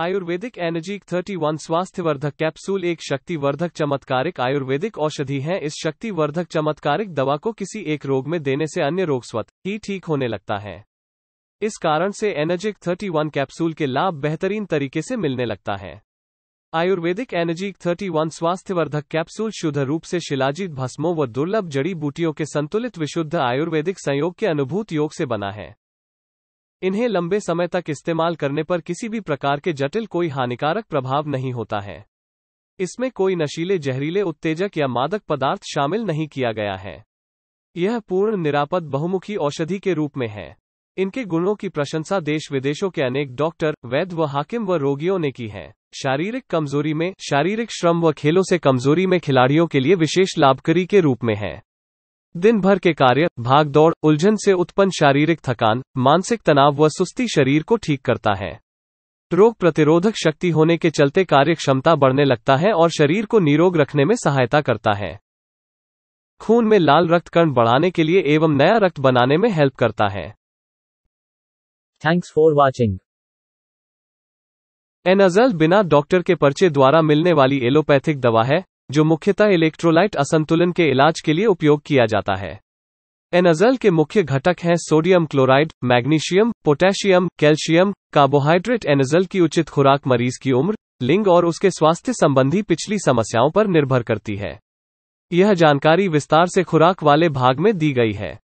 Ayurvedic energy 31 स्वास्थ्यवर्धक capsule एक शक्तिवर्धक चमत्कारिक आयुर्वेदिक औषधि है इस शक्तिवर्धक चमत्कारिक दवा को किसी एक रोग में देने से अन्य रोग स्वत ही ठीक होने लगता है इस कारण से एनर्जिक 31 कैप्सूल के लाभ बेहतरीन तरीके से मिलने लगता है आयुर्वेदिक एनर्जी 31 स्वास्थ्यवर्धक कैप्सूल शुद्ध रूप से शिलाजित भस्मों व दुर्लभ जड़ी बूटियों के संतुलित विशुद्ध आयुर्वेदिक संयोग के अनुभूत योग से बना है इन्हें लंबे समय तक इस्तेमाल करने पर किसी भी प्रकार के जटिल कोई हानिकारक प्रभाव नहीं होता है इसमें कोई नशीले जहरीले उत्तेजक या मादक पदार्थ शामिल नहीं किया गया है यह पूर्ण निरापद बहुमुखी औषधि के रूप में है इनके गुणों की प्रशंसा देश विदेशों के अनेक डॉक्टर वैद्य व हाकिम व रोगियों ने की है शारीरिक कमजोरी में शारीरिक श्रम व खेलों से कमजोरी में खिलाड़ियों के लिए विशेष लाभकारी के रूप में है दिन भर के कार्य भाग दौड़ उलझन से उत्पन्न शारीरिक थकान मानसिक तनाव व सुस्ती शरीर को ठीक करता है रोग प्रतिरोधक शक्ति होने के चलते कार्य क्षमता बढ़ने लगता है और शरीर को निरोग रखने में सहायता करता है खून में लाल रक्त कण बढ़ाने के लिए एवं नया रक्त बनाने में हेल्प करता है थैंक्स फॉर वॉचिंग एनजल बिना डॉक्टर के पर्चे द्वारा मिलने वाली एलोपैथिक दवा है जो मुख्यतः इलेक्ट्रोलाइट असंतुलन के इलाज के लिए उपयोग किया जाता है एनजल के मुख्य घटक हैं sodium chloride magnesium potassium calcium carbohydrate एनजल की उचित खुराक मरीज की उम्र लिंग और उसके स्वास्थ्य संबंधी पिछली समस्याओं पर निर्भर करती है यह जानकारी विस्तार से खुराक वाले भाग में दी गई है